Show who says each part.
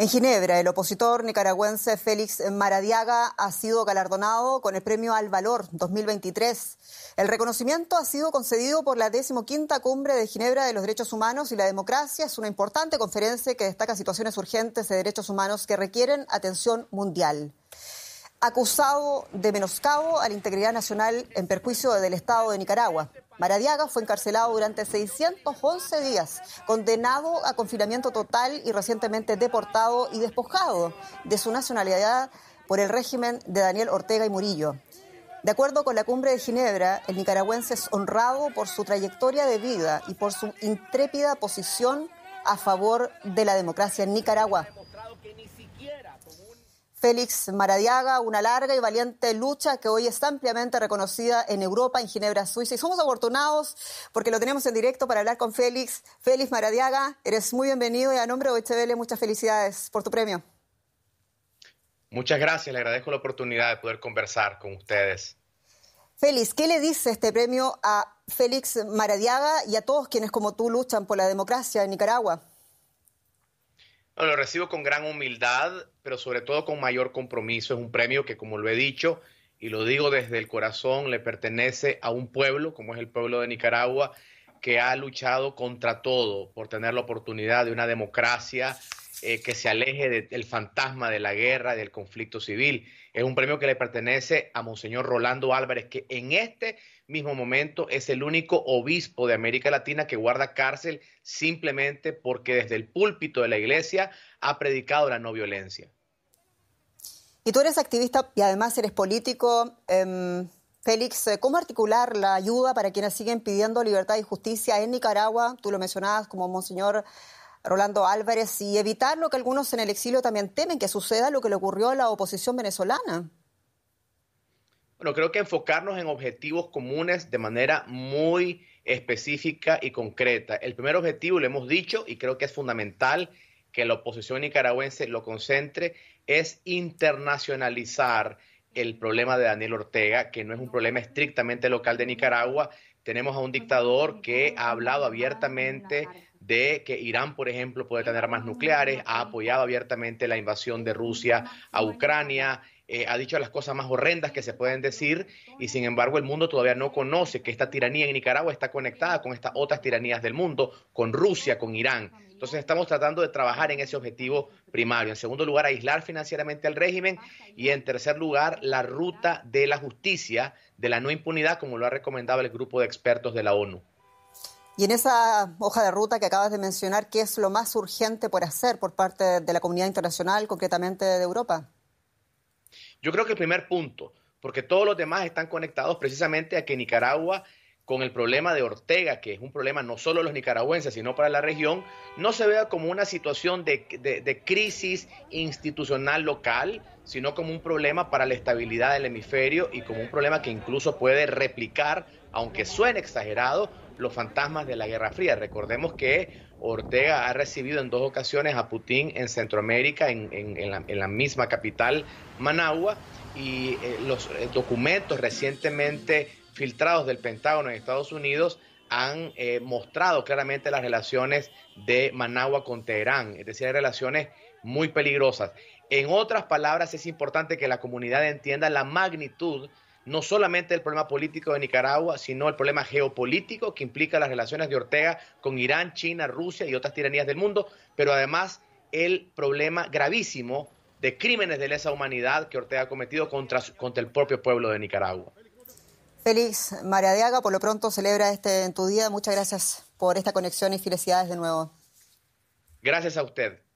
Speaker 1: En Ginebra, el opositor nicaragüense Félix Maradiaga ha sido galardonado con el Premio al Valor 2023. El reconocimiento ha sido concedido por la 15 Cumbre de Ginebra de los Derechos Humanos y la Democracia. Es una importante conferencia que destaca situaciones urgentes de derechos humanos que requieren atención mundial acusado de menoscabo a la integridad nacional en perjuicio del Estado de Nicaragua. Maradiaga fue encarcelado durante 611 días, condenado a confinamiento total y recientemente deportado y despojado de su nacionalidad por el régimen de Daniel Ortega y Murillo. De acuerdo con la cumbre de Ginebra, el nicaragüense es honrado por su trayectoria de vida y por su intrépida posición a favor de la democracia en Nicaragua. Félix Maradiaga, una larga y valiente lucha que hoy está ampliamente reconocida en Europa, en Ginebra, Suiza. Y somos afortunados porque lo tenemos en directo para hablar con Félix. Félix Maradiaga, eres muy bienvenido y a nombre de OHBL muchas felicidades por tu premio.
Speaker 2: Muchas gracias, le agradezco la oportunidad de poder conversar con ustedes.
Speaker 1: Félix, ¿qué le dice este premio a Félix Maradiaga y a todos quienes como tú luchan por la democracia en Nicaragua?
Speaker 2: lo recibo con gran humildad, pero sobre todo con mayor compromiso. Es un premio que, como lo he dicho y lo digo desde el corazón, le pertenece a un pueblo, como es el pueblo de Nicaragua, que ha luchado contra todo por tener la oportunidad de una democracia eh, que se aleje del fantasma de la guerra, del conflicto civil. Es un premio que le pertenece a Monseñor Rolando Álvarez, que en este mismo momento es el único obispo de América Latina que guarda cárcel simplemente porque desde el púlpito de la iglesia ha predicado la no violencia.
Speaker 1: Y tú eres activista y además eres político. Em, Félix, ¿cómo articular la ayuda para quienes siguen pidiendo libertad y justicia en Nicaragua? Tú lo mencionabas como Monseñor Rolando Álvarez y evitar lo que algunos en el exilio también temen, que suceda lo que le ocurrió a la oposición venezolana?
Speaker 2: Bueno, creo que enfocarnos en objetivos comunes de manera muy específica y concreta. El primer objetivo, lo hemos dicho, y creo que es fundamental que la oposición nicaragüense lo concentre, es internacionalizar el problema de Daniel Ortega, que no es un problema estrictamente local de Nicaragua. Tenemos a un dictador que ha hablado abiertamente de que Irán, por ejemplo, puede tener armas nucleares, ha apoyado abiertamente la invasión de Rusia a Ucrania, eh, ha dicho las cosas más horrendas que se pueden decir y sin embargo el mundo todavía no conoce que esta tiranía en Nicaragua está conectada con estas otras tiranías del mundo, con Rusia, con Irán. Entonces estamos tratando de trabajar en ese objetivo primario. En segundo lugar, aislar financieramente al régimen y en tercer lugar, la ruta de la justicia, de la no impunidad, como lo ha recomendado el grupo de expertos de la ONU.
Speaker 1: Y en esa hoja de ruta que acabas de mencionar, ¿qué es lo más urgente por hacer por parte de la comunidad internacional, concretamente de Europa?
Speaker 2: Yo creo que el primer punto, porque todos los demás están conectados precisamente a que Nicaragua, con el problema de Ortega, que es un problema no solo de los nicaragüenses, sino para la región, no se vea como una situación de, crisis institucional local, sino como un problema para la estabilidad del hemisferio y como un problema que incluso puede replicar, aunque suene exagerado, los fantasmas de la Guerra Fría. Recordemos que Ortega ha recibido en dos ocasiones a Putin en Centroamérica, en, la, misma capital, Managua, y eh, los eh, documentos recientemente filtrados del Pentágono en Estados Unidos han eh, mostrado claramente las relaciones de Managua con Teherán, es decir, hay relaciones muy peligrosas. En otras palabras, es importante que la comunidad entienda la magnitud no solamente el problema político de Nicaragua, sino el problema geopolítico que implica las relaciones de Ortega con Irán, China, Rusia y otras tiranías del mundo, pero además el problema gravísimo de crímenes de lesa humanidad que Ortega ha cometido contra, contra el propio pueblo de Nicaragua.
Speaker 1: Félix Aga, por lo pronto celebra este en tu día. Muchas gracias por esta conexión y felicidades de nuevo.
Speaker 2: Gracias a usted.